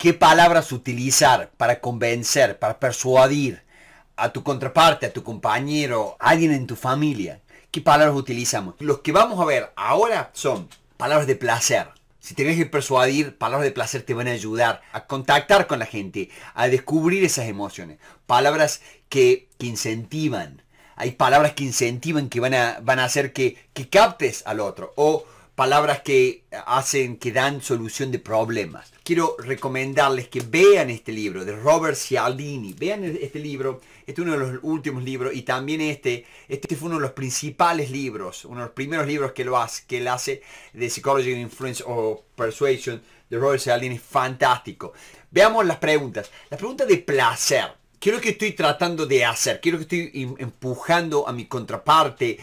qué palabras utilizar para convencer, para persuadir a tu contraparte, a tu compañero, a alguien en tu familia. ¿Qué palabras utilizamos? Los que vamos a ver ahora son palabras de placer. Si tienes que persuadir, palabras de placer te van a ayudar a contactar con la gente, a descubrir esas emociones. Palabras que, incentivan. Hay palabras que incentivan, que van a, van a hacer que, que captes al otro. O palabras que hacen, que dan solución de problemas. Quiero recomendarles que vean este libro de Robert Cialdini. Vean e-, este libro, este es uno de los últimos libros y también este, este fue uno de los principales libros, uno de los primeros libros que, lo hace, que él hace de Psychology of Influence o Persuasion de Robert Cialdini, fantástico. Veamos las preguntas. La pregunta de placer. ¿Qué es lo que estoy tratando de hacer? quiero que estoy em, empujando a mi contraparte,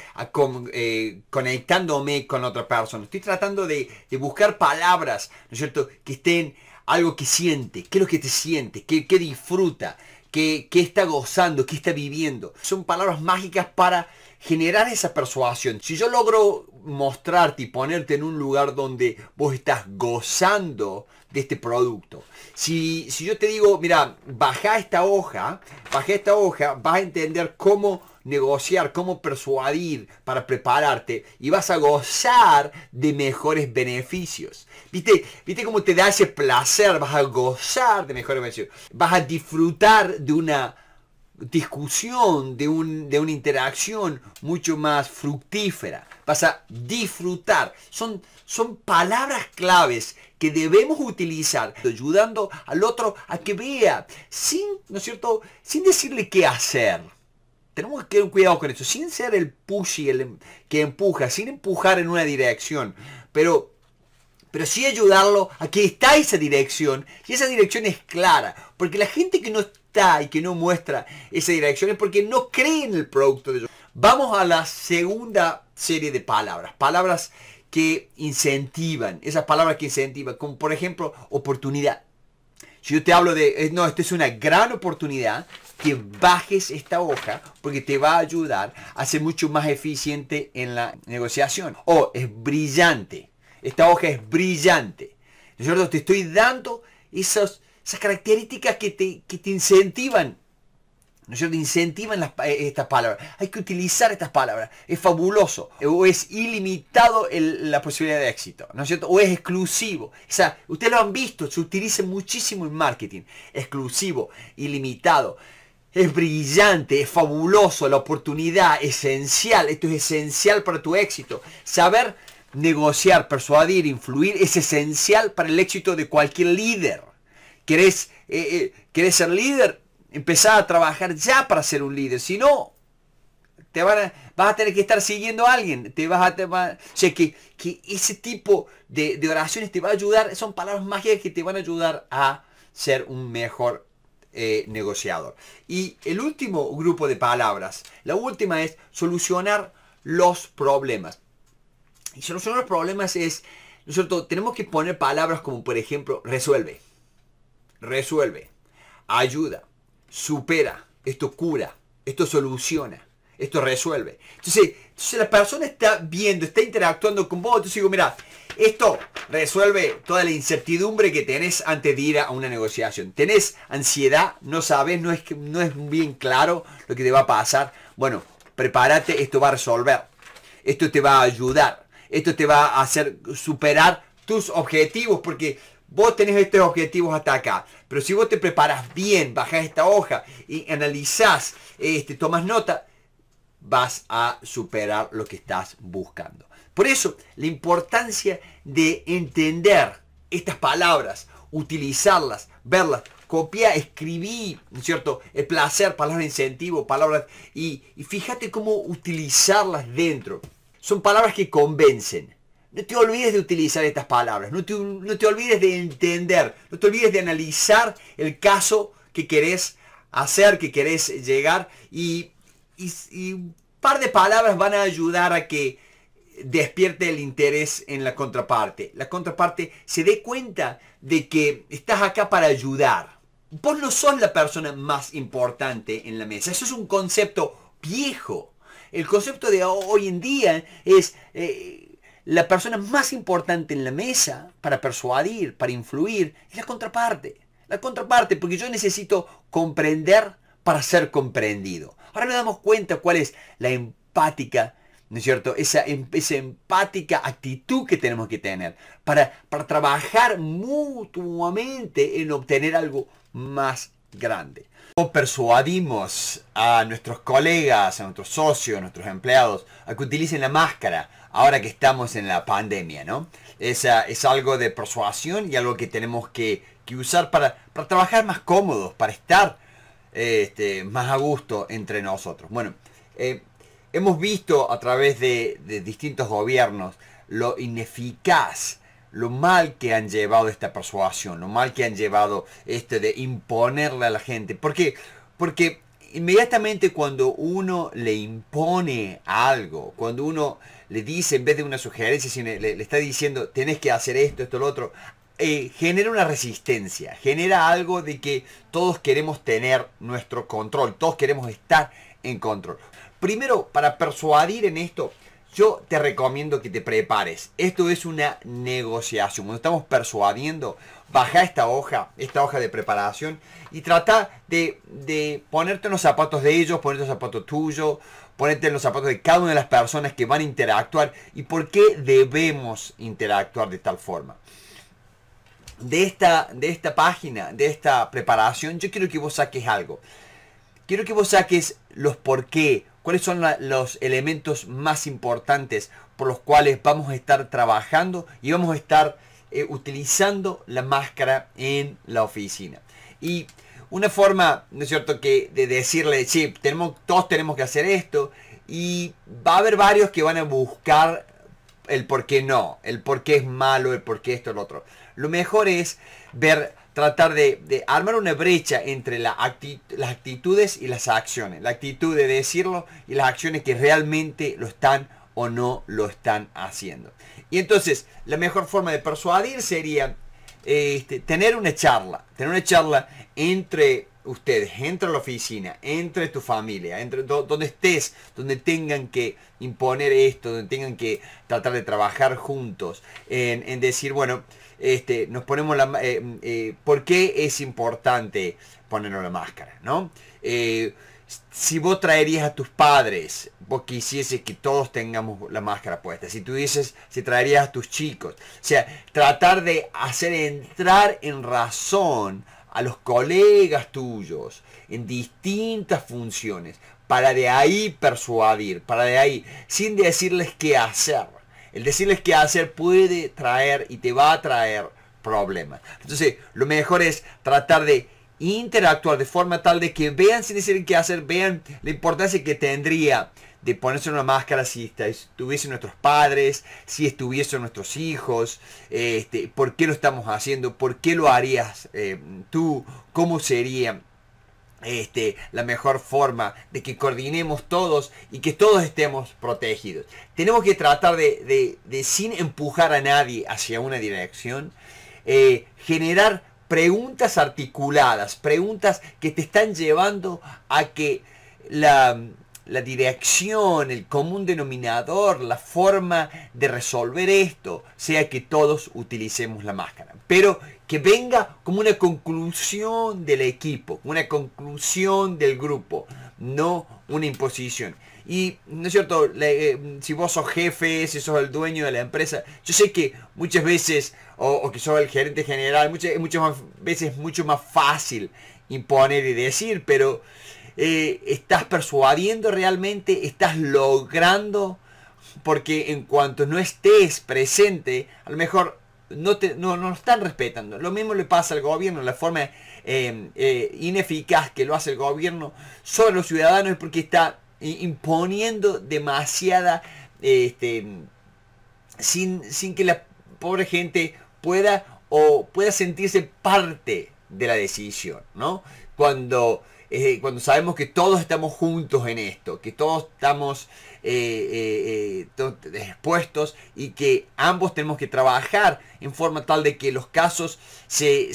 eh, conectándome con otra persona? Estoy tratando de, buscar palabras, ¿no es cierto?, que estén algo que siente, qué es lo que te siente, qué, disfruta, qué está gozando, qué está viviendo. Son palabras mágicas para generar esa persuasión. Si yo logro mostrarte y ponerte en un lugar donde vos estás gozando de este producto. Si, si yo te digo, mira, baja esta hoja, baja esta hoja, vas a entender cómo negociar, cómo persuadir para prepararte y vas a gozar de mejores beneficios. ¿Viste, ¿Viste cómo te da ese placer? Vas a gozar de mejores beneficios. Vas a disfrutar de una discusión, de, un, de una interacción mucho más fructífera. pasa a disfrutar. Son, son palabras claves que debemos utilizar, ayudando al otro a que vea, sin, ¿no es cierto?, sin decirle qué hacer. Tenemos que tener cuidado con eso, sin ser el pushy, el em, que empuja, sin empujar en una dirección, pero pero sí ayudarlo a que está esa dirección. Y esa dirección es clara, porque la gente que no está y que no muestra esa dirección es porque no cree en el producto de ellos. Vamos a la segunda serie de palabras, palabras que incentivan, esas palabras que incentivan, como por ejemplo oportunidad. Si yo te hablo de, eh, no, esta es una gran oportunidad, que bajes esta hoja porque te va a ayudar a ser mucho más eficiente en la negociación. O es brillante. Esta hoja es brillante. ¿No es cierto? Te estoy dando esas, esas características que te, incentivan ¿no es cierto? Incentivan eh, estas palabras. Hay que utilizar estas palabras. Es fabuloso. O es ilimitado la posibilidad de éxito, ¿no es cierto? O es exclusivo. O sea, ustedes lo han visto, se utiliza muchísimo en marketing. Exclusivo, ilimitado. Es brillante, es fabuloso, la oportunidad, esencial. Esto es esencial para tu éxito. Saber negociar, persuadir, influir es esencial para el éxito de cualquier líder. Eh, eh, ¿Querés, ser líder? Empezá a trabajar ya para ser un líder. Si no, te van a, vas a tener que estar siguiendo a alguien. Te vas a, o sea, que, ese tipo de, oraciones te va a ayudar. Son palabras mágicas que te van a ayudar a ser un mejor eh, negociador. Y el último grupo de palabras, la última es solucionar los problemas. Y son los problemas es, ¿no es cierto? Tenemos que poner palabras como, por ejemplo, resuelve, resuelve, ayuda, supera, esto cura, esto soluciona esto resuelve. Entonces, si la persona está viendo, está interactuando con vos, entonces digo, mira, esto resuelve toda la incertidumbre que tenés antes de ir a una negociación. Tenés ansiedad, no sabes, no es, no es bien claro lo que te va a pasar. Bueno, prepárate, esto va a resolver, esto te va a ayudar esto te va a hacer superar tus objetivos porque vos tenés estos objetivos hasta acá. Pero si vos te preparas bien, bajás esta hoja y analizás, este, tomas nota, vas a superar lo que estás buscando. Por eso, la importancia de entender estas palabras, utilizarlas, verlas, copiar, escribir, ¿no es cierto? El placer, palabras de incentivo, palabras... Y, y fíjate cómo utilizarlas dentro son palabras que convencen. No te olvides de utilizar estas palabras, no te, olvides de entender, no te olvides de analizar el caso que querés hacer, que querés llegar y, y un par de palabras van a ayudar a que despierte el interés en la contraparte. La contraparte se dé cuenta de que estás acá para ayudar. Vos no sos la persona más importante en la mesa. Eso es un concepto viejo. El concepto de hoy en día es eh, la persona más importante en la mesa para persuadir, para influir, es la contraparte. La contraparte, porque yo necesito comprender para ser comprendido. Ahora nos damos cuenta cuál es la empática ¿no es cierto? Esa, em, empática actitud que tenemos que tener para trabajar mutuamente en obtener algo más grande persuadimos a nuestros colegas, a nuestros socios, a nuestros empleados, a que utilicen la máscara ahora que estamos en la pandemia, ¿no? Es, ah, es algo de persuasión y algo que tenemos que, usar para, trabajar más cómodos, para estar este, más a gusto entre nosotros. Bueno, eh, hemos visto a través de distintos gobiernos lo ineficaz lo mal que han llevado esta persuasión, lo mal que han llevado esto de imponerle a la gente. ¿Por qué? Porque inmediatamente cuando uno le impone algo, cuando uno le dice en vez de una sugerencia, sino le, está diciendo tenés que hacer esto, esto, lo otro, eh, genera una resistencia, genera algo de que todos queremos tener nuestro control, todos queremos estar en control. Primero, para persuadir en esto, yo te recomiendo que te prepares. Esto es una negociación. Cuando estamos persuadiendo, baja esta hoja, esta hoja de preparación y trata de, ponerte en los zapatos de ellos, ponerte en los zapatos tuyos, ponerte en los zapatos de cada una de las personas que van a interactuar y por qué debemos interactuar de tal forma. De esta, de esta página, de esta preparación, yo quiero que vos saques algo. Quiero que vos saques los por qué, cuáles son los elementos más importantes por los cuales vamos a estar trabajando y vamos a estar eh, utilizando la máscara en la oficina. Y una forma, ¿no es cierto?, que de decirle, sí, tenemos, todos tenemos que hacer esto y va a haber varios que van a buscar el por qué no, el por qué es malo, el por qué esto, el otro. Lo mejor es ver tratar de, armar una brecha entre las actitudes y las acciones. La actitud de decirlo y las acciones que realmente lo están o no lo están haciendo. Y entonces, la mejor forma de persuadir sería este, tener una charla, tener una charla entre ustedes, entre la oficina, entre tu familia, entre donde estés, donde tengan que imponer esto, donde tengan que tratar de trabajar juntos, en decir, bueno, este, nos ponemos la... Eh, mm, eh, ¿Por qué es importante ponernos la máscara? ¿no? Eh, si vos traerías a tus padres, vos quisieses que todos tengamos la máscara puesta. Si tú dices, si traerías a tus chicos. O sea, tratar de hacer entrar en razón a los colegas tuyos en distintas funciones para de ahí persuadir, para de ahí, sin decirles qué hacer. El decirles qué hacer puede traer y te va a traer problemas. Entonces, lo mejor es tratar de interactuar de forma tal de que vean sin decir qué hacer, vean la importancia que tendría de ponerse una máscara si estuviesen nuestros padres, si estuviesen nuestros hijos, este, por qué lo estamos haciendo, por qué lo harías eh, tú, cómo sería este, la mejor forma de que coordinemos todos y que todos estemos protegidos. Tenemos que tratar de, sin empujar a nadie hacia una dirección, eh, generar preguntas articuladas, preguntas que te están llevando a que la, la dirección, el común denominador, la forma de resolver esto, sea que todos utilicemos la máscara. Pero que venga como una conclusión del equipo, una conclusión del grupo, no una imposición. Y no es cierto, eh, si vos sos jefe, si sos el dueño de la empresa, yo sé que muchas veces, o, que sos el gerente general, muchas, muchas veces es mucho más fácil imponer y decir, pero eh, estás persuadiendo realmente, estás logrando, porque en cuanto no estés presente, a lo mejor no, te, no, están respetando. Lo mismo le pasa al gobierno, la forma eh, eh, ineficaz que lo hace el gobierno sobre los ciudadanos es porque está imponiendo demasiada, este, sin, sin que la pobre gente pueda o pueda sentirse parte de la decisión, ¿no? Cuando, eh, cuando sabemos que todos estamos juntos en esto, que todos estamos eh, eh, eh, expuestos y que ambos tenemos que trabajar en forma tal de que los casos se,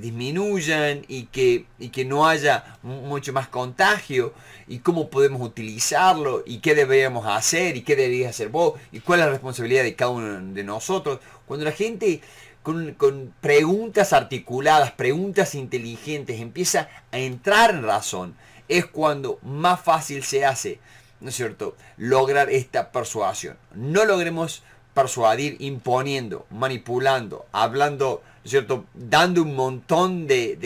disminuyan y que, y que no haya mucho más contagio y cómo podemos utilizarlo y qué deberíamos hacer y qué deberías hacer vos y cuál es la responsabilidad de cada uno de nosotros. Cuando la gente con, con, preguntas articuladas, preguntas inteligentes, empieza a entrar en razón, es cuando más fácil se hace ¿no es cierto?, lograr esta persuasión. No logremos persuadir imponiendo, manipulando, hablando, ¿no es cierto?, dando un montón de,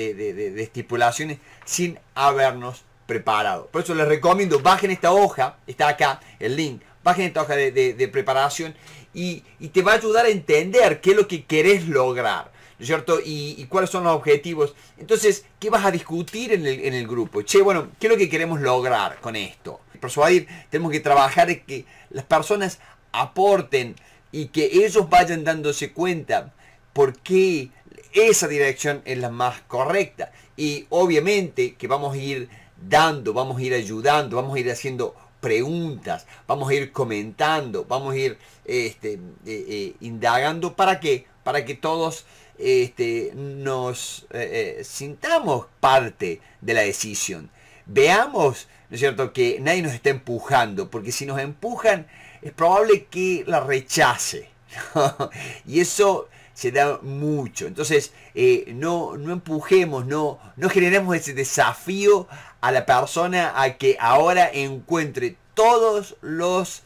estipulaciones sin habernos preparado. Por eso les recomiendo, bajen esta hoja, está acá el link, bajen esta hoja de, preparación y, te va a ayudar a entender qué es lo que querés lograr. ¿no es ¿Cierto? Y, cuáles son los objetivos. Entonces, ¿qué vas a discutir en el, en el grupo? Che, bueno, ¿qué es lo que queremos lograr con esto? persuadir, tenemos que trabajar que las personas aporten y que ellos vayan dándose cuenta por qué esa dirección es la más correcta. Y obviamente que vamos a ir dando, vamos a ir ayudando, vamos a ir haciendo preguntas, vamos a ir comentando, vamos a ir este, eh, eh, indagando. ¿Para qué? Para que todos este, nos eh, sintamos parte de la decisión. Veamos es cierto?, que nadie nos está empujando, porque si nos empujan es probable que la rechace. y eso se da mucho. Entonces, eh, no, no empujemos, no, no generemos ese desafío a la persona a que ahora encuentre todos los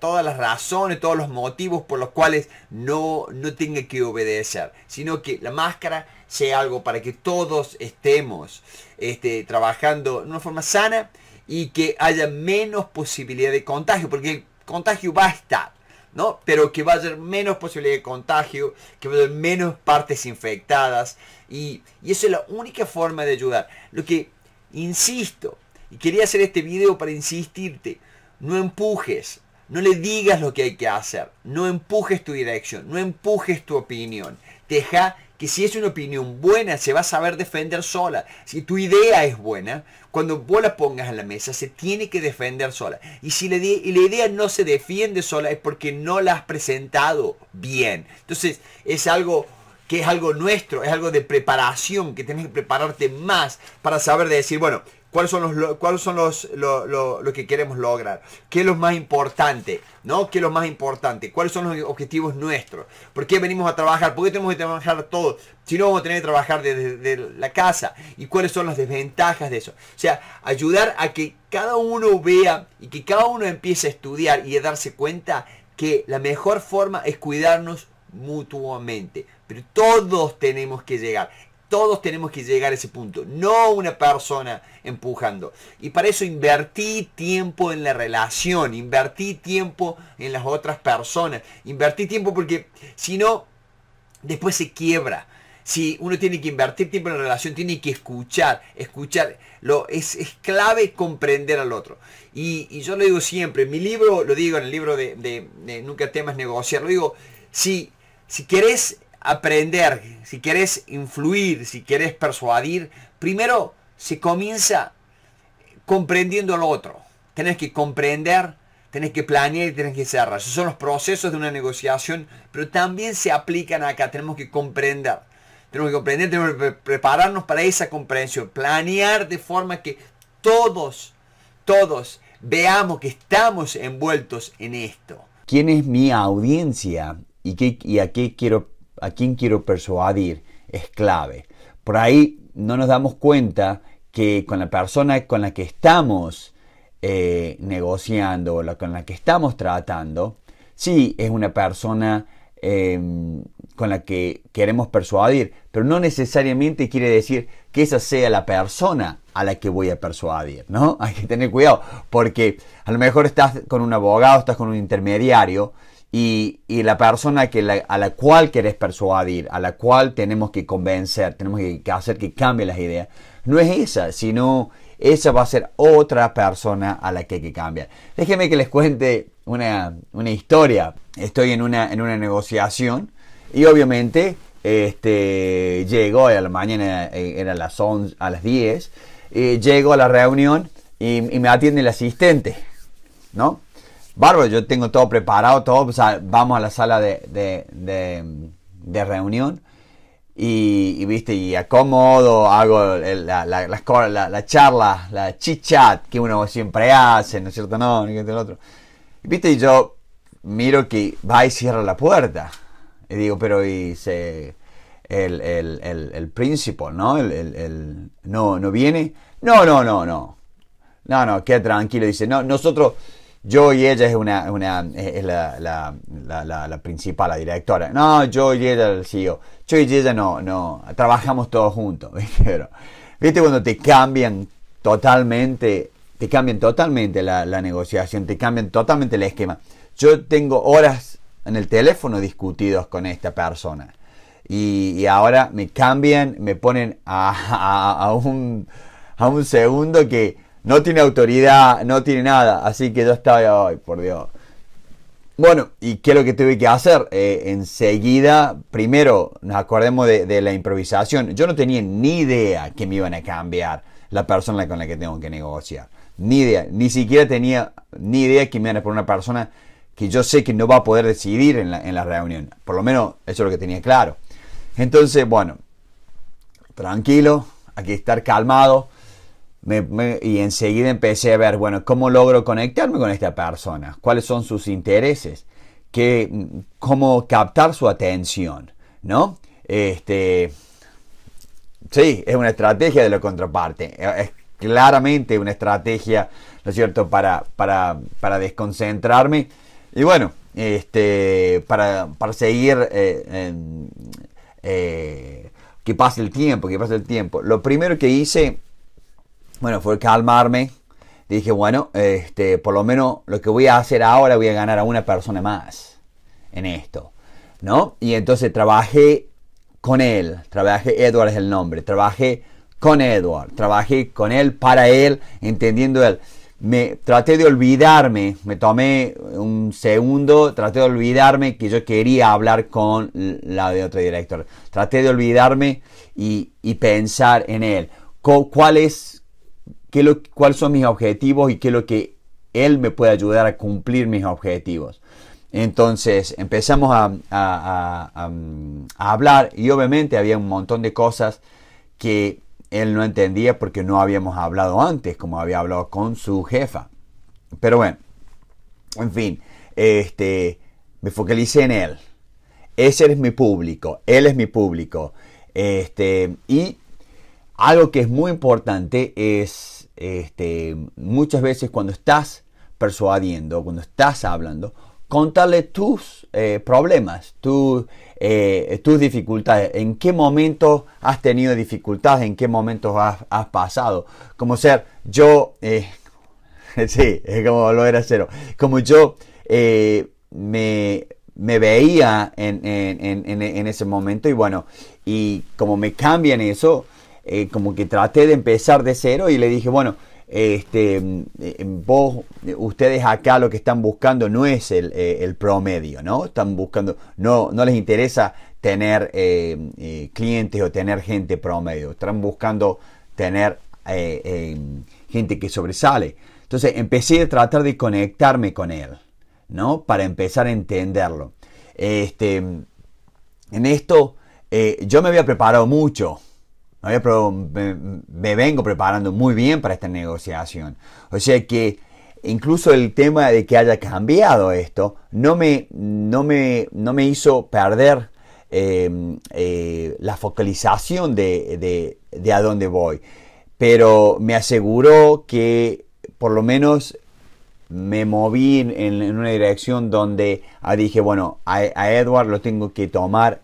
todas las razones, todos los motivos por los cuales no, no tenga que obedecer, sino que la máscara sea algo para que todos estemos este, trabajando de una forma sana y que haya menos posibilidad de contagio, porque el contagio va a estar, ¿no? Pero que va a haber menos posibilidad de contagio, que va menos partes infectadas, y, y eso es la única forma de ayudar. Lo que, insisto, y quería hacer este video para insistirte, no empujes, no le digas lo que hay que hacer, no empujes tu dirección, no empujes tu opinión, deja que si es una opinión buena, se va a saber defender sola. Si tu idea es buena, cuando vos la pongas en la mesa, se tiene que defender sola. Y si la, y la idea no se defiende sola, es porque no la has presentado bien. Entonces, es algo que es algo nuestro, es algo de preparación, que tienes que prepararte más para saber decir, bueno, ¿Cuáles son, los, cuáles son los, que queremos lograr? ¿Qué es lo más importante? ¿No? ¿Qué es lo más importante? ¿Cuáles son los objetivos nuestros? ¿Por qué venimos a trabajar? ¿Por qué tenemos que trabajar todos? Si no, vamos a tener que trabajar desde la casa. ¿Y cuáles son las desventajas de eso? O sea, ayudar a que cada uno vea y que cada uno empiece a estudiar y a darse cuenta que la mejor forma es cuidarnos mutuamente. Pero todos tenemos que llegar. Todos tenemos que llegar a ese punto, no una persona empujando. Y para eso invertí tiempo en la relación, invertí tiempo en las otras personas, invertí tiempo porque si no, después se quiebra. Si uno tiene que invertir tiempo en la relación, tiene que escuchar, escuchar. Lo, es, clave comprender al otro. Y, yo lo digo siempre, en mi libro, lo digo en el libro de, Nunca temas negociar, lo digo, si, si querés aprender, si quieres influir, si quieres persuadir, primero se comienza comprendiendo lo otro. tienes que comprender, tienes que planear y tienes que cerrar. Esos son los procesos de una negociación, pero también se aplican acá. Tenemos que comprender. Tenemos que comprender, tenemos que prepararnos para esa comprensión. Planear de forma que todos, todos veamos que estamos envueltos en esto. ¿Quién es mi audiencia y, y a qué quiero a quién quiero persuadir es clave. Por ahí no nos damos cuenta que con la persona con la que estamos eh, negociando o con la que estamos tratando, sí es una persona em, con la que queremos persuadir, pero no necesariamente quiere decir que esa sea la persona a la que voy a persuadir, ¿no? Hay que tener cuidado, porque a lo mejor estás con un abogado, estás con un intermediario, y, la persona que a la cual querés persuadir, a la cual tenemos que convencer, tenemos que, hacer que cambie las ideas, no es esa, sino esa va a ser otra persona a la que hay que cambiar. Déjenme que les cuente una, una historia. Estoy en una, en una negociación y obviamente este, llego a la mañana, eh, era las, 11, a las 10, y eh, llego a la reunión y, y me atiende el asistente, ¿no? bárbaro, yo tengo todo preparado, todo, vamos a la sala de, de, reunión y, viste, y acomodo, hago la, la, la, charla, la chichat que uno siempre hace, ¿no es cierto? No, ni que el otro. Viste, y yo miro que va y cierra la puerta. Y digo, pero y el, el, príncipe, ¿no? El, no, no viene. No, no, no, no. No, no, queda tranquilo. Dice, no, nosotros yo y ella es una, la, principal, la directora. No, yo y ella el CEO. Yo y ella no, no, trabajamos todos juntos, ¿viste? Pero, cuando te cambian totalmente, te cambian totalmente la, negociación, te cambian totalmente el esquema? Yo tengo horas en el teléfono discutidos con esta persona. Y, ahora me cambian, me ponen a, un, a un segundo que no tiene autoridad, no tiene nada. Así que yo estaba, ay, por Dios. Bueno, ¿y qué es lo que tuve que hacer? Eh, enseguida, primero, nos acordemos de, la improvisación. Yo no tenía ni idea que me iban a cambiar la persona con la que tengo que negociar. Ni idea. Ni siquiera tenía ni idea que me iban a poner una persona que yo sé que no va a poder decidir en la, en la reunión. Por lo menos eso es lo que tenía claro. Entonces, bueno, tranquilo, hay que estar calmado y enseguida empecé a ver, bueno, ¿cómo logro conectarme con esta persona? ¿Cuáles son sus intereses? ¿Qué, ¿Cómo captar su atención? ¿No? Este, sí, es una estrategia de la contraparte. Es claramente una estrategia, ¿no es cierto?, para, para, desconcentrarme. Y bueno, este, para, seguir eh, eh, que pase el tiempo, que pase el tiempo. Lo primero que hice bueno, fue calmarme. Dije, bueno, este, por lo menos lo que voy a hacer ahora voy a ganar a una persona más en esto. ¿No? Y entonces trabajé con él. Trabajé, Edward es el nombre. Trabajé con Edward. Trabajé con él, para él, entendiendo él. Me traté de olvidarme, me tomé un segundo, traté de olvidarme que yo quería hablar con la de otro director. Traté de olvidarme y, y pensar en él. ¿Cuál es lo, cuáles son mis objetivos y qué es lo que Él me puede ayudar a cumplir mis objetivos. Entonces empezamos a, hablar y obviamente había un montón de cosas que él no entendía porque no habíamos hablado antes, como había hablado con su jefa. Pero bueno, en fin, este, me focalicé en él. Ese es mi público, él es mi público. Este, y algo que es muy importante es este, muchas veces cuando estás persuadiendo, cuando estás hablando, contarle tus eh, problemas, eh, tus dificultades, en qué momento has tenido dificultades, en qué momento has, pasado. Como ser, yo, eh, sí, como lo era cero, como yo me, veía en, en, en, en ese momento y bueno, y como me cambian eso, eh, como que traté de empezar de cero y le dije, bueno, este, eh, vos, ustedes acá lo que están buscando no es el, eh, promedio, ¿no? Están buscando, no, no les interesa tener clientes o tener gente promedio, están buscando tener gente que sobresale. Entonces empecé a tratar de conectarme con él, ¿no? Para empezar a entenderlo. Este, en esto yo me había preparado mucho, me, vengo preparando muy bien para esta negociación. O sea que incluso el tema de que haya cambiado esto no me, no me, no me hizo perder em, eh, la focalización de, a dónde voy. Pero me aseguró que por lo menos me moví en, una dirección donde ah, dije, bueno, a, a Edward lo tengo que tomar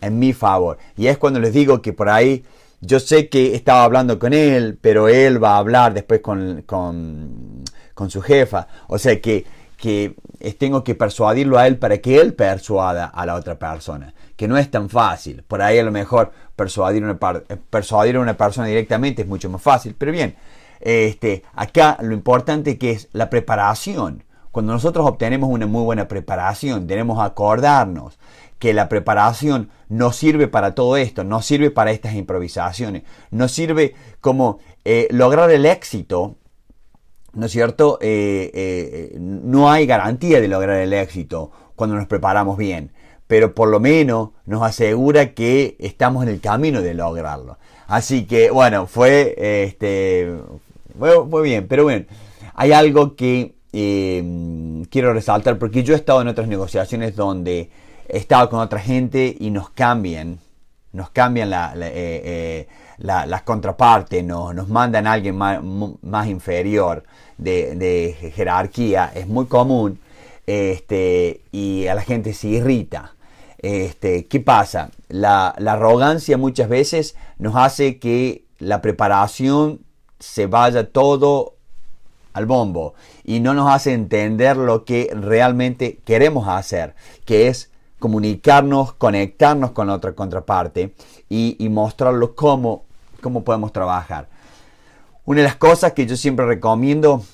en mi favor. Y es cuando les digo que por ahí yo sé que estaba hablando con él, pero él va a hablar después con, con, su jefa. O sea que, que, tengo que persuadirlo a él para que él persuada a la otra persona. Que no es tan fácil. Por ahí a lo mejor persuadir, una, eh, persuadir a una persona directamente es mucho más fácil. Pero bien, este, acá lo importante que es la preparación. Cuando nosotros obtenemos una muy buena preparación, tenemos que acordarnos que la preparación no sirve para todo esto, no sirve para estas improvisaciones, no sirve como eh, lograr el éxito, ¿no es cierto? Eh, eh, no hay garantía de lograr el éxito cuando nos preparamos bien, pero por lo menos nos asegura que estamos en el camino de lograrlo. Así que bueno, fue, este, fue, bien, pero bueno, hay algo que quiero resaltar porque yo he estado en otras negociaciones donde estado con otra gente y nos cambian, nos cambian eh, eh, las contrapartes, nos, mandan a alguien más, inferior de, jerarquía, es muy común este, y a la gente se irrita. Este, ¿Qué pasa? La, la arrogancia muchas veces nos hace que la preparación se vaya todo al bombo y no nos hace entender lo que realmente queremos hacer, que es comunicarnos, conectarnos con la otra contraparte y, y mostrarlos cómo, cómo podemos trabajar. Una de las cosas que yo siempre recomiendo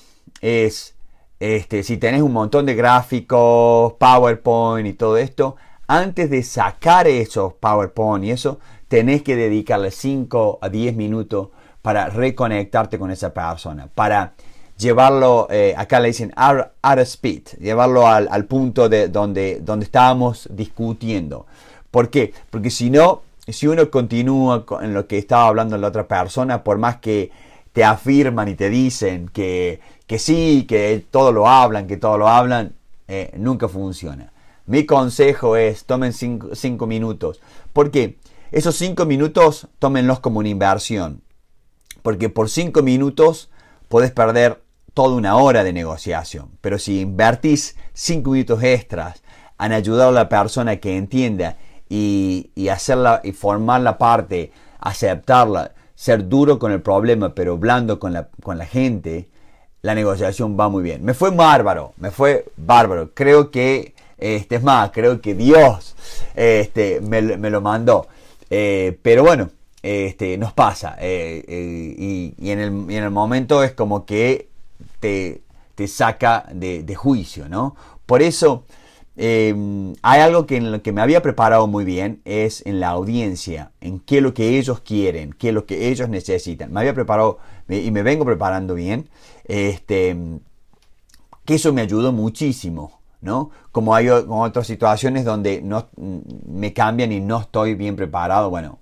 es, este, si tenés un montón de gráficos, PowerPoint y todo esto, antes de sacar esos PowerPoint y eso, tenés que dedicarle 5 a 10 minutos para reconectarte con esa persona, para llevarlo, eh, acá le dicen out, speed, llevarlo al, punto de donde, donde estábamos discutiendo. ¿Por qué? Porque si no, si uno continúa en lo que estaba hablando la otra persona, por más que te afirman y te dicen que, sí, que todo lo hablan, que todo lo hablan, eh, nunca funciona. Mi consejo es, tomen cinco minutos. ¿Por qué? Esos cinco minutos tómenlos como una inversión. Porque por cinco minutos podés perder toda una hora de negociación, pero si invertís cinco minutos extras en ayudar a la persona que entienda y, hacerla y formar la parte, aceptarla, ser duro con el problema, pero blando con la, gente, la negociación va muy bien. Me fue bárbaro, me fue bárbaro. Creo que, este, es más, creo que Dios este, me, lo mandó. Eh, pero bueno, este, nos pasa. Eh, eh, y, en el, momento es como que te, saca de, juicio, ¿no? Por eso em, hay algo que en lo que me había preparado muy bien es en la audiencia, en qué es lo que ellos quieren, qué es lo que ellos necesitan. Me había preparado y me vengo preparando bien. Este, que eso me ayudó muchísimo. ¿no? Como hay otras situaciones donde no, mm, me cambian y no estoy bien preparado, bueno,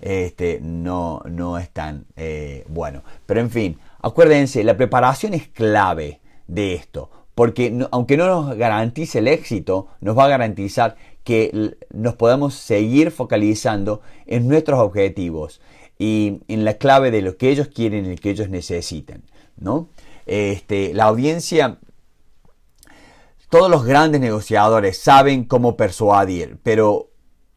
este, no, es tan eh, bueno. Pero en fin, acuérdense, la preparación es clave de esto, porque aunque no nos garantice el éxito, nos va a garantizar que nos podamos seguir focalizando en nuestros objetivos y en la clave de lo que ellos quieren y lo que ellos necesitan. ¿no? Este, la audiencia todos los grandes negociadores saben cómo persuadir, pero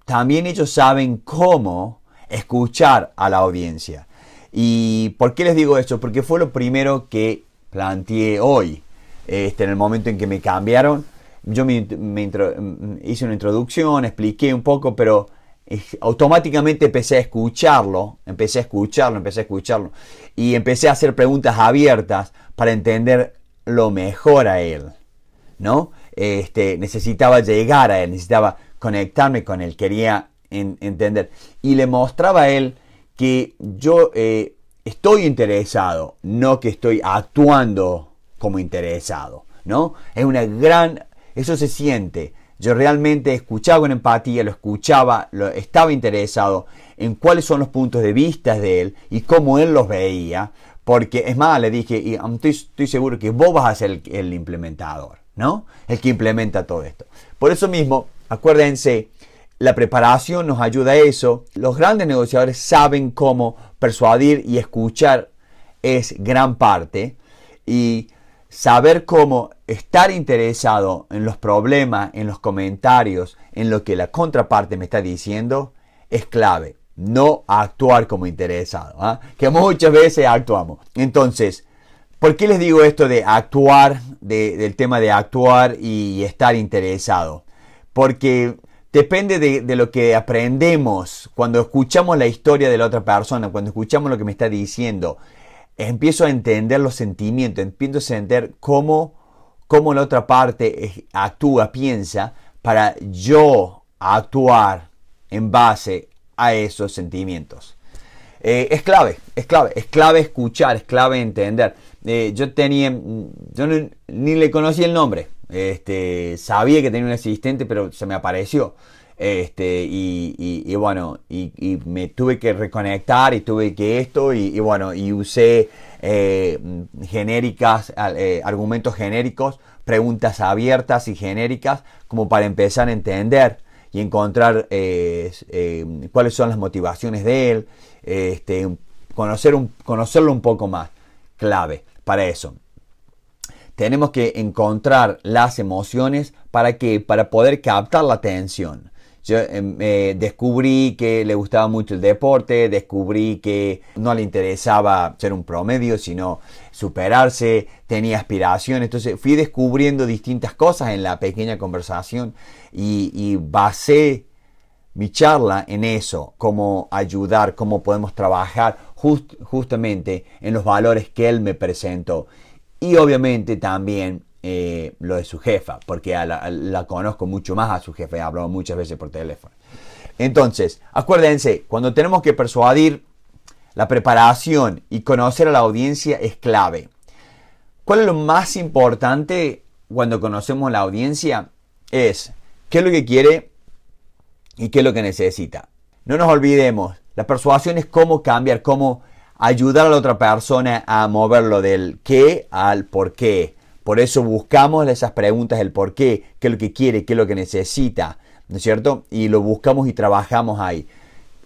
también ellos saben cómo escuchar a la audiencia. ¿Y por qué les digo esto? Porque fue lo primero que planteé hoy, este, en el momento en que me cambiaron. Yo me, mm, hice una introducción, expliqué un poco, pero eh, automáticamente empecé a escucharlo, empecé a escucharlo, empecé a escucharlo. Y empecé a hacer preguntas abiertas para entender lo mejor a él. ¿No? Este, necesitaba llegar a él, necesitaba conectarme con él, quería entender. Y le mostraba a él que yo eh, estoy interesado, no que estoy actuando como interesado, ¿no? Es una gran... Eso se siente. Yo realmente escuchaba con empatía, lo escuchaba, lo, estaba interesado en cuáles son los puntos de vista de él y cómo él los veía, porque es más, le dije, y estoy, seguro que vos vas a ser el implementador, ¿no? El que implementa todo esto. Por eso mismo, acuérdense, la preparación nos ayuda a eso. Los grandes negociadores saben cómo persuadir y escuchar es gran parte. Y saber cómo estar interesado en los problemas, en los comentarios, en lo que la contraparte me está diciendo, es clave. No actuar como interesado, ¿ah? que muchas veces actuamos. Entonces, ¿por qué les digo esto de actuar, del tema de actuar y estar interesado? Porque Depende de, lo que aprendemos cuando escuchamos la historia de la otra persona, cuando escuchamos lo que me está diciendo. Empiezo a entender los sentimientos, empiezo a entender cómo, cómo la otra parte actúa, piensa, para yo actuar en base a esos sentimientos. Eh, es clave, es clave, es clave escuchar, es clave entender. Eh, yo tenía, mm, yo ni le conocí el nombre, este, sabía que tenía un asistente, pero se me apareció. Este, y, bueno, y, me tuve que reconectar y tuve que esto, y, bueno, y usé eh, genéricas, eh, argumentos genéricos, preguntas abiertas y genéricas, como para empezar a entender y encontrar eh, cuáles son las motivaciones de él, este, conocerlo un poco más, clave para eso. Tenemos que encontrar las emociones para que para poder captar la atención. Yo em, eh, descubrí que le gustaba mucho el deporte, descubrí que no le interesaba ser un promedio, sino superarse, tenía aspiraciones. Entonces fui descubriendo distintas cosas en la pequeña conversación y, basé mi charla en eso, cómo ayudar, cómo podemos trabajar justamente en los valores que él me presentó y obviamente también eh, lo de su jefa, porque la, conozco mucho más a su jefa, he hablado muchas veces por teléfono. Entonces, acuérdense, cuando tenemos que persuadir, la preparación y conocer a la audiencia es clave. ¿Cuál es lo más importante cuando conocemos a la audiencia? Es qué es lo que quiere y qué es lo que necesita. No nos olvidemos, la persuasión es cómo cambiar, cómo ayudar a la otra persona a moverlo del qué al por qué. Por eso buscamos esas preguntas, el por qué, qué es lo que quiere, qué es lo que necesita, ¿no es cierto? Y lo buscamos y trabajamos ahí.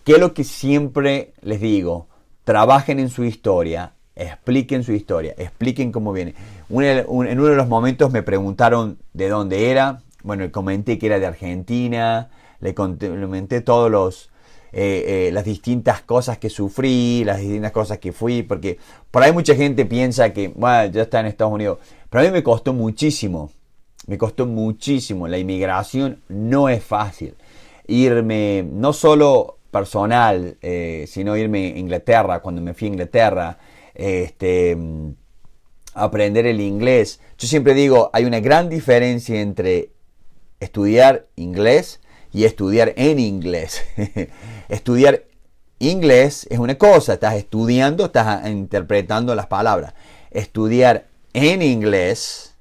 ¿Qué es lo que siempre les digo? Trabajen en su historia, expliquen su historia, expliquen cómo viene. en uno de los momentos me preguntaron de dónde era, bueno, comenté que era de Argentina, le comenté todos los, eh, eh, las distintas cosas que sufrí, las distintas cosas que fui, porque por ahí mucha gente piensa que, bueno, ya está en Estados Unidos, pero a mí me costó muchísimo, me costó muchísimo, la inmigración no es fácil, irme no solo personal, eh, sino irme a Inglaterra, cuando me fui a Inglaterra, este, aprender el inglés, yo siempre digo, hay una gran diferencia entre estudiar inglés, y estudiar en inglés. estudiar inglés es una cosa, estás estudiando, estás interpretando las palabras. Estudiar en inglés,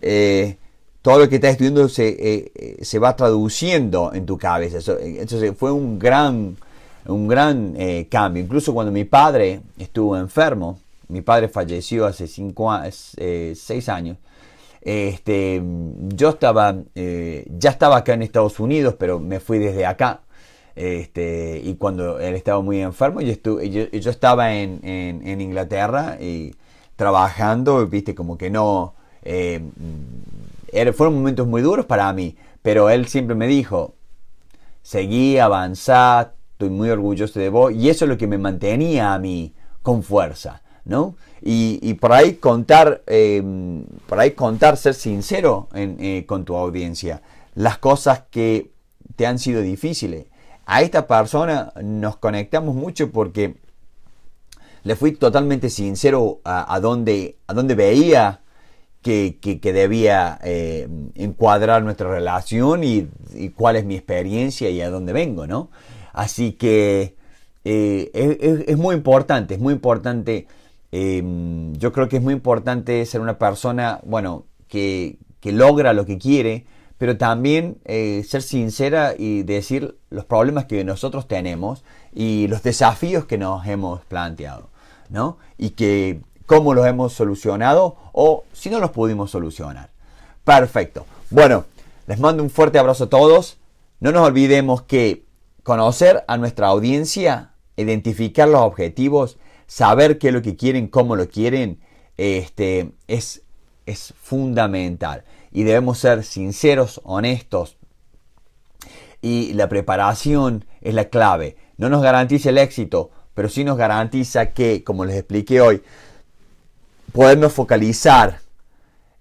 eh, todo lo que estás estudiando eh, eh, se, va traduciendo en tu cabeza. Eso, entonces fue un gran, un gran cambio. Incluso cuando mi padre estuvo enfermo, mi padre falleció hace cinco, seis años, este, yo estaba, eh, ya estaba acá en Estados Unidos, pero me fui desde acá. Este, y cuando él estaba muy enfermo, yo, yo, estaba en, Inglaterra y trabajando, viste, como que no... Eh, fueron momentos muy duros para mí, pero él siempre me dijo, seguí, avanzá, estoy muy orgulloso de vos, y eso es lo que me mantenía a mí con fuerza, ¿no? y, por ahí contar, em, contar, ser sincero eh, con tu audiencia, las cosas que te han sido difíciles. A esta persona nos conectamos mucho porque le fui totalmente sincero a, dónde, a dónde veía que, debía em, encuadrar nuestra relación y, cuál es mi experiencia y a dónde vengo, ¿no? Así que eh, es, es, muy importante, es muy importante Em, yo creo que es muy importante ser una persona, bueno, que, logra lo que quiere, pero también eh, ser sincera y decir los problemas que nosotros tenemos y los desafíos que nos hemos planteado, ¿no? Y que cómo los hemos solucionado o si no los pudimos solucionar. Perfecto. Bueno, les mando un fuerte abrazo a todos. No nos olvidemos que conocer a nuestra audiencia, identificar los objetivos saber qué es lo que quieren, cómo lo quieren, este, es, es fundamental. Y debemos ser sinceros, honestos. Y la preparación es la clave. No nos garantiza el éxito, pero sí nos garantiza que, como les expliqué hoy, podemos focalizar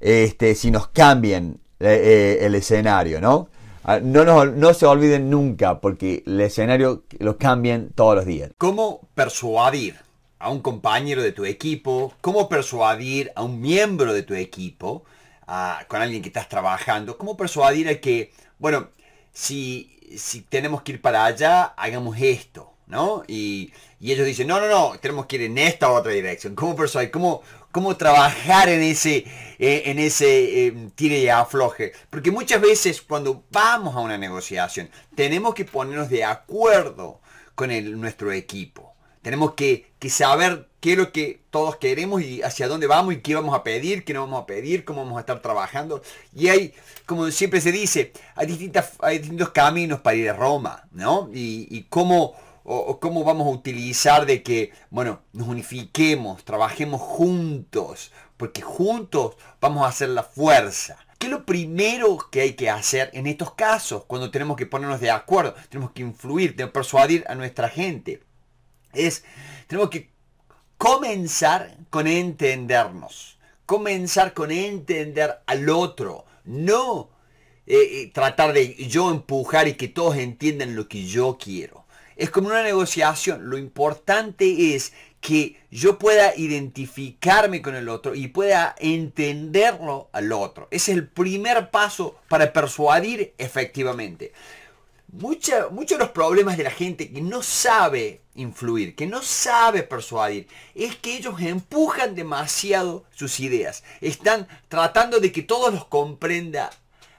este, si nos cambian eh, eh, el escenario, ¿no? Ah, no, no se olviden nunca porque el escenario lo cambian todos los días. ¿Cómo persuadir? a un compañero de tu equipo, cómo persuadir a un miembro de tu equipo, con alguien que estás trabajando, cómo persuadir a que, bueno, si, si tenemos que ir para allá, hagamos esto, ¿no? Y, ellos dicen, no, no, no, tenemos que ir en esta otra dirección. ¿Cómo persuadir? ¿Cómo, cómo trabajar en ese, e, en ese em, tire y afloje? Porque muchas veces cuando vamos a una negociación, tenemos que ponernos de acuerdo con el, nuestro equipo. Tenemos que, saber qué es lo que todos queremos y hacia dónde vamos y qué vamos a pedir, qué no vamos a pedir, cómo vamos a estar trabajando. Y hay, como siempre se dice, hay, distintas, distintos caminos para ir a Roma, ¿no? Y, cómo, cómo vamos a utilizar de que, bueno, nos unifiquemos, trabajemos juntos, porque juntos vamos a hacer la fuerza. ¿Qué es lo primero que hay que hacer en estos casos cuando tenemos que ponernos de acuerdo? Tenemos que influir, tenemos persuadir a nuestra gente es, tenemos que comenzar con entendernos, comenzar con entender al otro, no eh, eh, tratar de yo empujar y que todos entiendan lo que yo quiero. Es como una negociación, lo importante es que yo pueda identificarme con el otro y pueda entenderlo al otro. Ese es el primer paso para persuadir efectivamente. muchos de los problemas de la gente que no sabe influir, que no sabe persuadir, es que ellos empujan demasiado sus ideas. Están tratando de que todos los comprenda,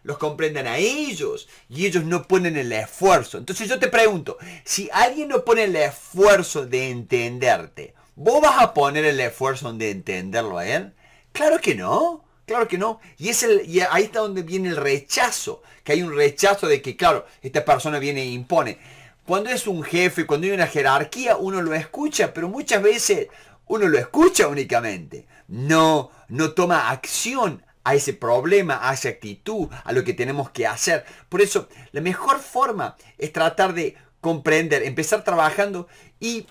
los comprendan a ellos y ellos no ponen el esfuerzo. Entonces yo te pregunto, si alguien no pone el esfuerzo de entenderte, ¿vos vas a poner el esfuerzo de entenderlo a él? Claro que no. Claro que no. Y, es el, y ahí está donde viene el rechazo. Que hay un rechazo de que, claro, esta persona viene e impone cuando es un jefe, cuando hay una jerarquía, uno lo escucha, pero muchas veces uno lo escucha únicamente. No, no toma acción a ese problema, a esa actitud, a lo que tenemos que hacer. Por eso, la mejor forma es tratar de comprender, empezar trabajando y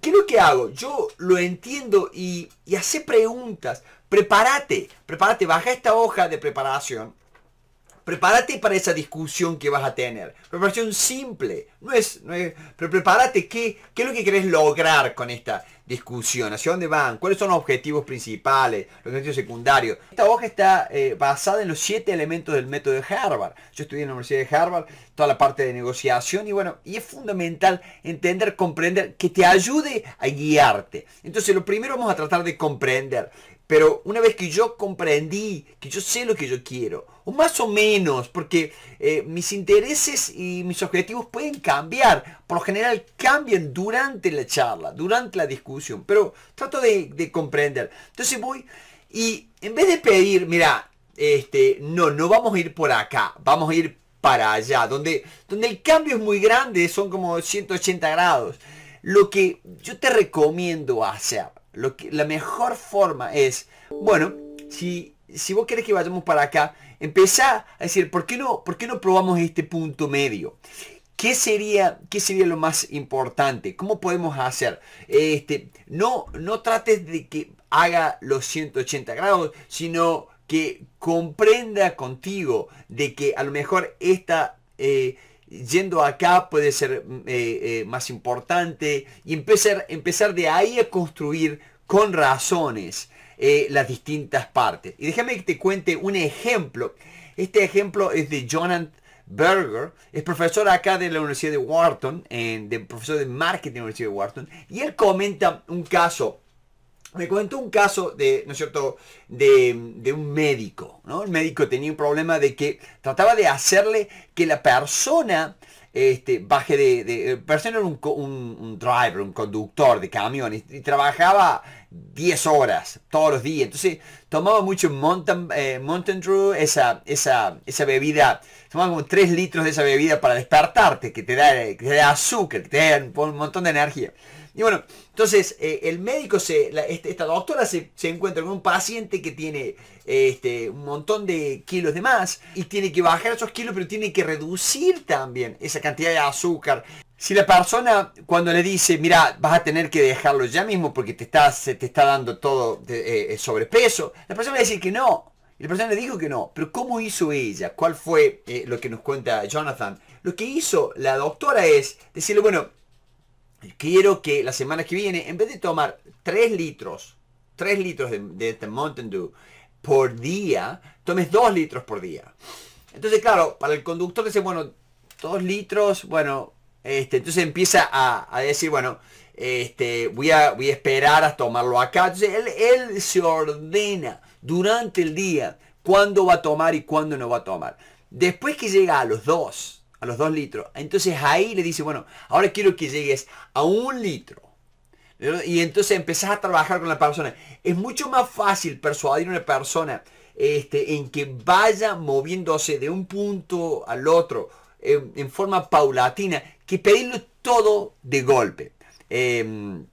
¿qué es lo que hago? Yo lo entiendo y, y hace preguntas. Prepárate, prepárate, baja esta hoja de preparación prepárate para esa discusión que vas a tener. Preparación simple, no es, pero prepárate qué, es lo que querés lograr con esta discusión, hacia dónde van, cuáles son los objetivos principales, los objetivos secundarios. Esta hoja está eh, basada en los siete elementos del método de Harvard. Yo estudié en la Universidad de Harvard, toda la parte de negociación y bueno, y es fundamental entender, comprender, que te ayude a guiarte. Entonces lo primero vamos a tratar de comprender pero una vez que yo comprendí, que yo sé lo que yo quiero, o más o menos, porque eh, mis intereses y mis objetivos pueden cambiar, por lo general cambian durante la charla, durante la discusión, pero trato de, de comprender. Entonces voy y en vez de pedir, mira, este, no, no vamos a ir por acá, vamos a ir para allá, donde, donde el cambio es muy grande, son como 180 grados. Lo que yo te recomiendo hacer la mejor forma es, bueno, si, si vos querés que vayamos para acá, empezá a decir, ¿por qué no, por qué no probamos este punto medio? ¿Qué sería, ¿Qué sería lo más importante? ¿Cómo podemos hacer? Este, no, no trates de que haga los 180 grados, sino que comprenda contigo de que a lo mejor esta eh, yendo acá puede ser mm, eh, eh, más importante y empezar, empezar de ahí a construir con razones eh, las distintas partes. Y déjame que te cuente un ejemplo. Este ejemplo es de Jonathan Berger, es profesor acá de la Universidad de Wharton, de profesor de marketing de la Universidad de Wharton, y él comenta un caso me comentó un caso de, ¿no de, un médico, El médico tenía un problema de que trataba de hacerle que la persona este, baje de, de eh, persona era un, driver, un conductor de camiones, y trabajaba 10 horas todos los días, entonces tomaba mucho Mountain, eh, Mountain esa, esa, esa bebida, tomaba como 3 litros de esa bebida para despertarte, que te da, que da azúcar, que te da un montón de energía. Y bueno, entonces eh, el médico, se, este, esta doctora se, encuentra con un paciente que tiene este, un montón de kilos de más y tiene que bajar esos kilos, pero tiene que reducir también esa cantidad de azúcar. Si la persona cuando le dice, mira, vas a tener que dejarlo ya mismo porque te está, te está dando todo eh, eh, sobrepeso, la persona va a decir que no. Y la persona le dijo que no. Pero ¿cómo hizo ella? ¿Cuál fue lo que nos cuenta Jonathan? Lo que hizo la doctora es decirle, bueno, quiero que la semana que viene, en vez de tomar 3 litros, 3 litros de, este Mountain Dew por día, tomes 2 litros por día. Entonces, claro, para el conductor dice, bueno, 2 litros, bueno, este, entonces empieza a, decir, bueno, este, voy, a, voy a esperar a tomarlo acá. Entonces, él, él se ordena durante el día cuándo va a tomar y cuándo no va a tomar. Después que llega a los 2, los dos litros. Entonces ahí le dice, bueno, ahora quiero que llegues a un litro. Y entonces empezás a trabajar con la persona. Es mucho más fácil persuadir a una persona este, en que vaya moviéndose de un punto al otro em, en, forma paulatina que pedirle todo de golpe. Em,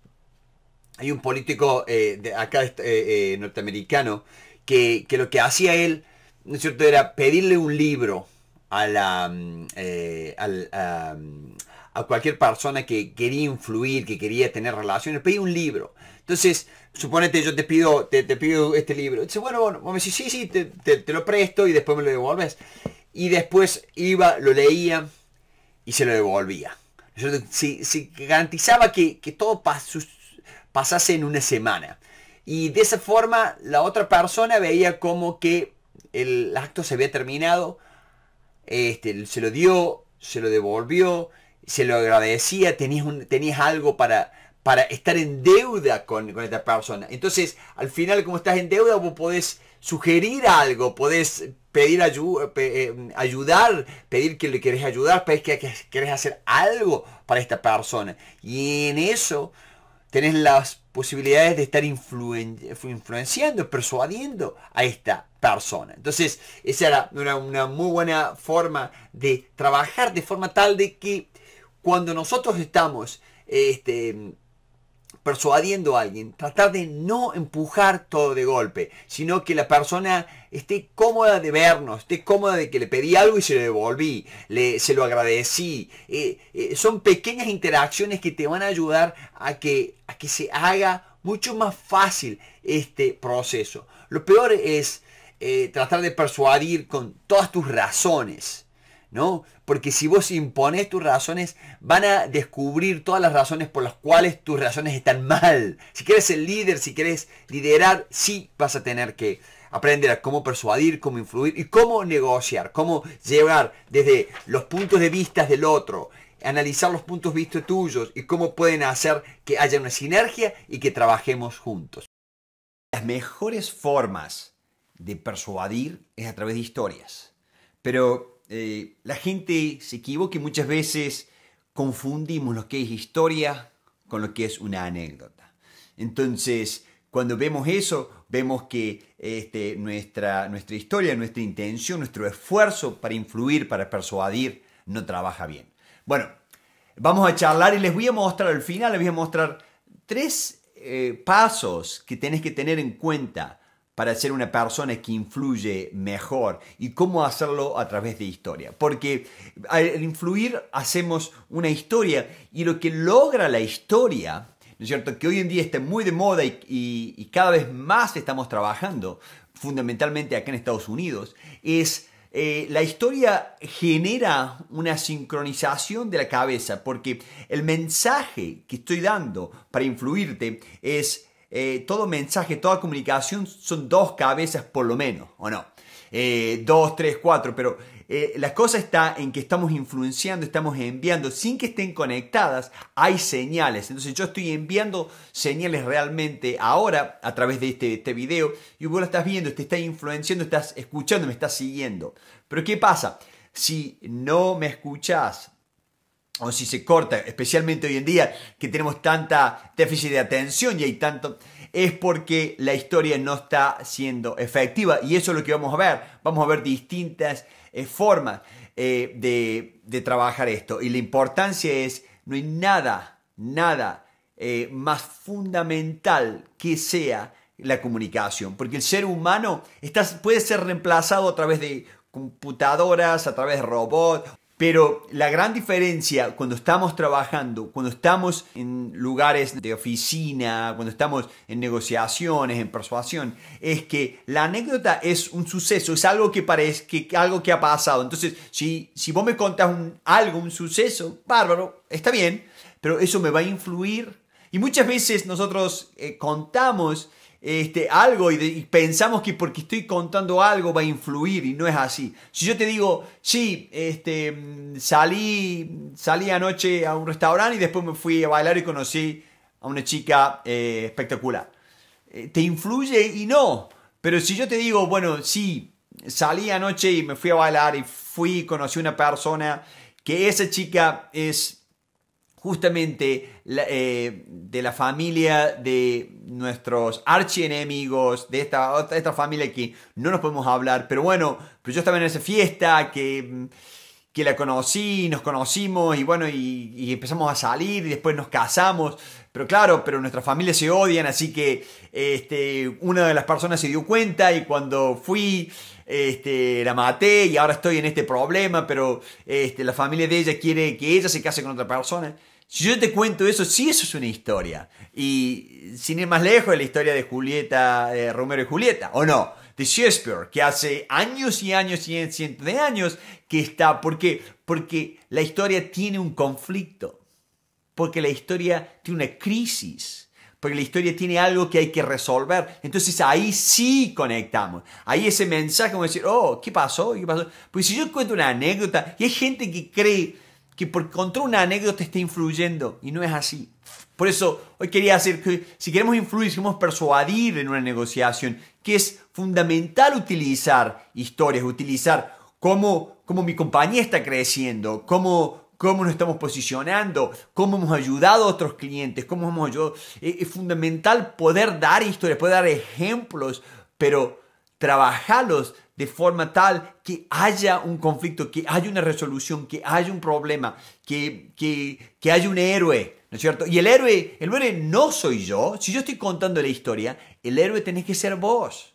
hay un político eh, de acá este, eh, eh, norteamericano que, que, lo que hacía él, ¿no es cierto?, era pedirle un libro a la, mm, eh, mm, a, cualquier persona que quería influir, que quería tener relaciones, pedí un libro. Entonces, suponete yo te pido, te, pido este libro. Dice, bueno, bueno, me sí, sí, te, lo presto y después me lo devuelves. Y después iba, lo leía y se lo devolvía. Yo, se, garantizaba que, todo pasase en una semana. Y de esa forma la otra persona veía como que el acto se había terminado, este, se lo dio, se lo devolvió, se lo agradecía, tenías, tenías algo para, para estar en deuda con, esta persona. Entonces, al final, como estás en deuda, vos podés sugerir algo, podés pedir ayuda, eh, ayudar, pedir que le querés ayudar, pedir que, que querés hacer algo para esta persona. Y en eso tenés las posibilidades de estar influenciando, persuadiendo a esta persona. Entonces, esa era una, muy buena forma de trabajar de forma tal de que cuando nosotros estamos este, persuadiendo a alguien, tratar de no empujar todo de golpe, sino que la persona esté cómoda de vernos, esté cómoda de que le pedí algo y se lo devolví, le, se lo agradecí. Eh, eh, son pequeñas interacciones que te van a ayudar a que, a que se haga mucho más fácil este proceso. Lo peor es eh, tratar de persuadir con todas tus razones. ¿no? Porque si vos impones tus razones, van a descubrir todas las razones por las cuales tus razones están mal. Si quieres ser líder, si quieres liderar, sí vas a tener que aprender a cómo persuadir, cómo influir y cómo negociar, cómo llevar desde los puntos de vista del otro, analizar los puntos de vista tuyos y cómo pueden hacer que haya una sinergia y que trabajemos juntos. Las mejores formas de persuadir es a través de historias. Pero eh, la gente se equivoca y muchas veces confundimos lo que es historia con lo que es una anécdota. Entonces, cuando vemos eso, vemos que este, nuestra, nuestra historia, nuestra intención, nuestro esfuerzo para influir, para persuadir, no trabaja bien. Bueno, vamos a charlar y les voy a mostrar al final, les voy a mostrar tres eh, pasos que tenés que tener en cuenta para ser una persona que influye mejor y cómo hacerlo a través de historia. Porque al influir hacemos una historia y lo que logra la historia, ¿no es cierto? Que hoy en día está muy de moda y, cada vez más estamos trabajando, fundamentalmente acá en Estados Unidos, es... Eh, la historia genera una sincronización de la cabeza porque el mensaje que estoy dando para influirte es eh, todo mensaje, toda comunicación son dos cabezas por lo menos, ¿o no? Eh, dos, tres, cuatro, pero eh, la cosa está en que estamos influenciando, estamos enviando, sin que estén conectadas, hay señales. Entonces yo estoy enviando señales realmente ahora a través de este, este video y vos lo estás viendo, te estás influenciando, estás escuchando, me estás siguiendo. Pero ¿qué pasa? Si no me escuchas o si se corta, especialmente hoy en día que tenemos tanta déficit de atención y hay tanto, es porque la historia no está siendo efectiva y eso es lo que vamos a ver. Vamos a ver distintas eh, formas eh, de, trabajar esto y la importancia es, no hay nada, nada eh, más fundamental que sea la comunicación, porque el ser humano puede ser reemplazado a través de computadoras, a través de robots pero la gran diferencia cuando estamos trabajando, cuando estamos en lugares de oficina, cuando estamos en negociaciones, en persuasión, es que la anécdota es un suceso, es algo que parece que algo que ha pasado. Entonces, si, si vos me contás un, algo, un suceso, bárbaro, está bien, pero eso me va a influir. Y muchas veces nosotros eh, contamos este, algo y, pensamos que porque estoy contando algo va a influir y no es así. Si yo te digo, sí, este, mm, salí, salí anoche a un restaurante y después me fui a bailar y conocí a una chica eh, espectacular. Eh, ¿Te influye? Y no. Pero si yo te digo, bueno, sí, salí anoche y me fui a bailar y fui, y conocí a una persona, que esa chica es justamente eh, de la familia de nuestros archienemigos, de esta, esta familia que no nos podemos hablar, pero bueno, pues yo estaba en esa fiesta que, la conocí, nos conocimos y bueno, y, empezamos a salir y después nos casamos, pero claro, pero nuestras familias se odian, así que este, una de las personas se dio cuenta y cuando fui... Este, la maté y ahora estoy en este problema, pero este, la familia de ella quiere que ella se case con otra persona. Si yo te cuento eso, sí, eso es una historia. Y sin ir más lejos, la historia de Julieta, eh, Romero y Julieta, ¿o no? De Shakespeare, que hace años y años y cientos de años que está. ¿Por qué? Porque la historia tiene un conflicto. Porque la historia tiene una crisis porque la historia tiene algo que hay que resolver. Entonces ahí sí conectamos. Ahí ese mensaje como decir, oh, ¿qué pasó? ¿Qué pasó? Pues si yo cuento una anécdota y hay gente que cree que por contra una anécdota está influyendo y no es así. Por eso hoy quería decir que si queremos influir, si queremos persuadir en una negociación, que es fundamental utilizar historias, utilizar cómo, cómo mi compañía está creciendo, cómo, cómo nos estamos posicionando, cómo hemos ayudado a otros clientes, cómo hemos ayudado. Eh, es fundamental poder dar historias, poder dar ejemplos, pero trabajarlos de forma tal que haya un conflicto, que haya una resolución, que haya un problema, que, que, haya un héroe, ¿no es cierto? Y el héroe, el no soy yo, si yo estoy contando la historia, el héroe tiene que ser vos.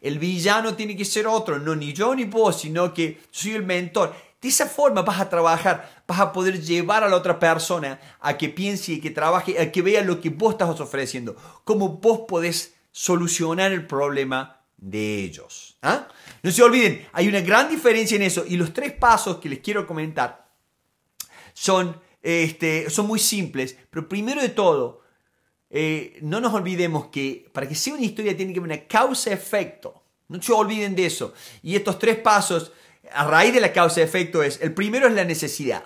El villano tiene que ser otro, no ni yo ni vos, sino que soy el mentor. De esa forma vas a trabajar, vas a poder llevar a la otra persona a que piense y que trabaje, a que vea lo que vos estás ofreciendo, cómo vos podés solucionar el problema de ellos. ¿ah? No se olviden, hay una gran diferencia en eso y los tres pasos que les quiero comentar son, este, son muy simples, pero primero de todo, eh, no nos olvidemos que para que sea una historia tiene que haber una causa-efecto. No se olviden de eso. Y estos tres pasos, a raíz de la causa-efecto, es, el primero es la necesidad.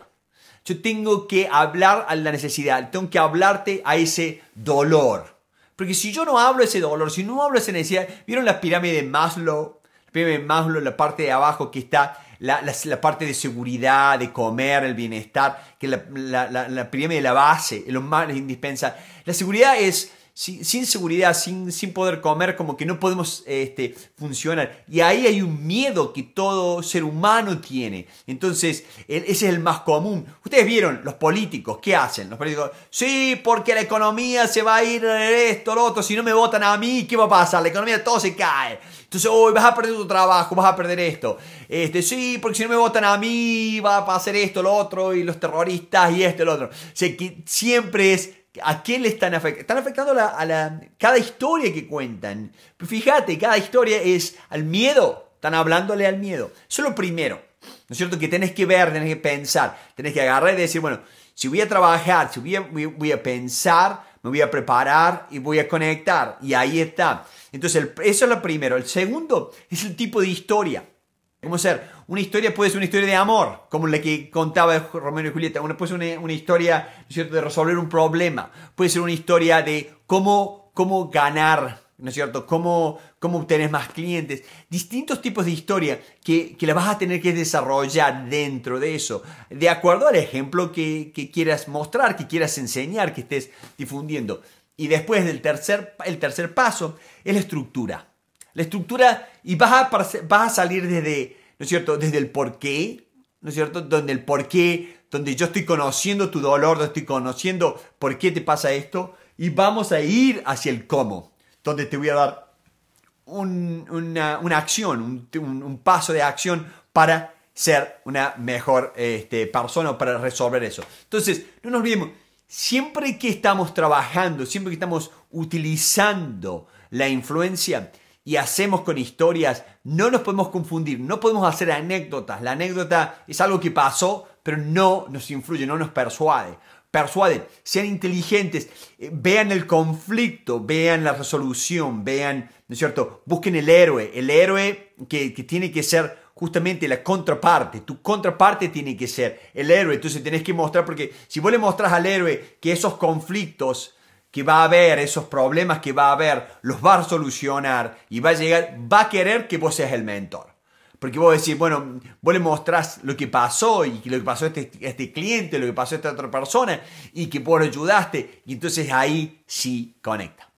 Yo tengo que hablar a la necesidad, tengo que hablarte a ese dolor porque si yo no hablo ese dolor, si no hablo esa necesidad, ¿vieron la pirámide de Maslow? La pirámide de Maslow, la parte de abajo que está la, parte de seguridad, de comer, el bienestar, que la, la pirámide de la base, lo más indispensable. La seguridad es sin, seguridad, sin, poder comer, como que no podemos este, funcionar. Y ahí hay un miedo que todo ser humano tiene. Entonces, ese es el más común. Ustedes vieron, los políticos, ¿qué hacen? Los políticos, sí, porque la economía se va a ir esto, lo otro, si no me votan a mí, ¿qué va a pasar? La economía todo se cae. Entonces, hoy vas a perder tu trabajo, vas a perder esto. Este, sí, porque si no me votan a mí, va a pasar esto, lo otro, y los terroristas, y esto, lo otro. siempre es ¿A qué le están afectando? Están afectando a la, cada historia que cuentan. fíjate, cada historia es al miedo. Están hablándole al miedo. Eso es lo primero. ¿No es cierto? Que tenés que ver, tenés que pensar. Tenés que agarrar y decir, bueno, si voy a trabajar, si voy a, pensar, me voy a preparar y voy a conectar. Y ahí está. Entonces, el, eso es lo primero. El segundo es el tipo de historia. ¿Cómo ser, una historia puede ser una historia de amor, como la que contaba Romero y Julieta, una, puede ser una, historia cierto? de resolver un problema, puede ser una historia de cómo, cómo ganar, ¿no es cierto? Cómo, obtener más clientes, distintos tipos de historia que, que la vas a tener que desarrollar dentro de eso, de acuerdo al ejemplo que, que quieras mostrar, que quieras enseñar, que estés difundiendo. Y después del tercer, el tercer paso es la estructura. La estructura, y vas a, a salir desde, ¿no es cierto?, desde el porqué, ¿no es cierto?, donde el porqué, donde yo estoy conociendo tu dolor, donde estoy conociendo por qué te pasa esto, y vamos a ir hacia el cómo, donde te voy a dar una, acción, un, paso de acción para ser una mejor este, persona para resolver eso. Entonces, no nos olvidemos, siempre que estamos trabajando, siempre que estamos utilizando la influencia, y hacemos con historias, no nos podemos confundir, no podemos hacer anécdotas. La anécdota es algo que pasó, pero no nos influye, no nos persuade. Persuade, sean inteligentes, eh, vean el conflicto, vean la resolución, vean, ¿no es cierto? Busquen el héroe, el héroe que, tiene que ser justamente la contraparte. Tu contraparte tiene que ser el héroe. Entonces tenés que mostrar, porque si vos le mostrás al héroe que esos conflictos que va a haber, esos problemas que va a haber, los va a solucionar y va a llegar, va a querer que vos seas el mentor. Porque vos decís, bueno, vos le mostrás lo que pasó y lo que pasó este, este cliente, lo que pasó a esta otra persona y que vos lo ayudaste. Y entonces ahí sí conecta.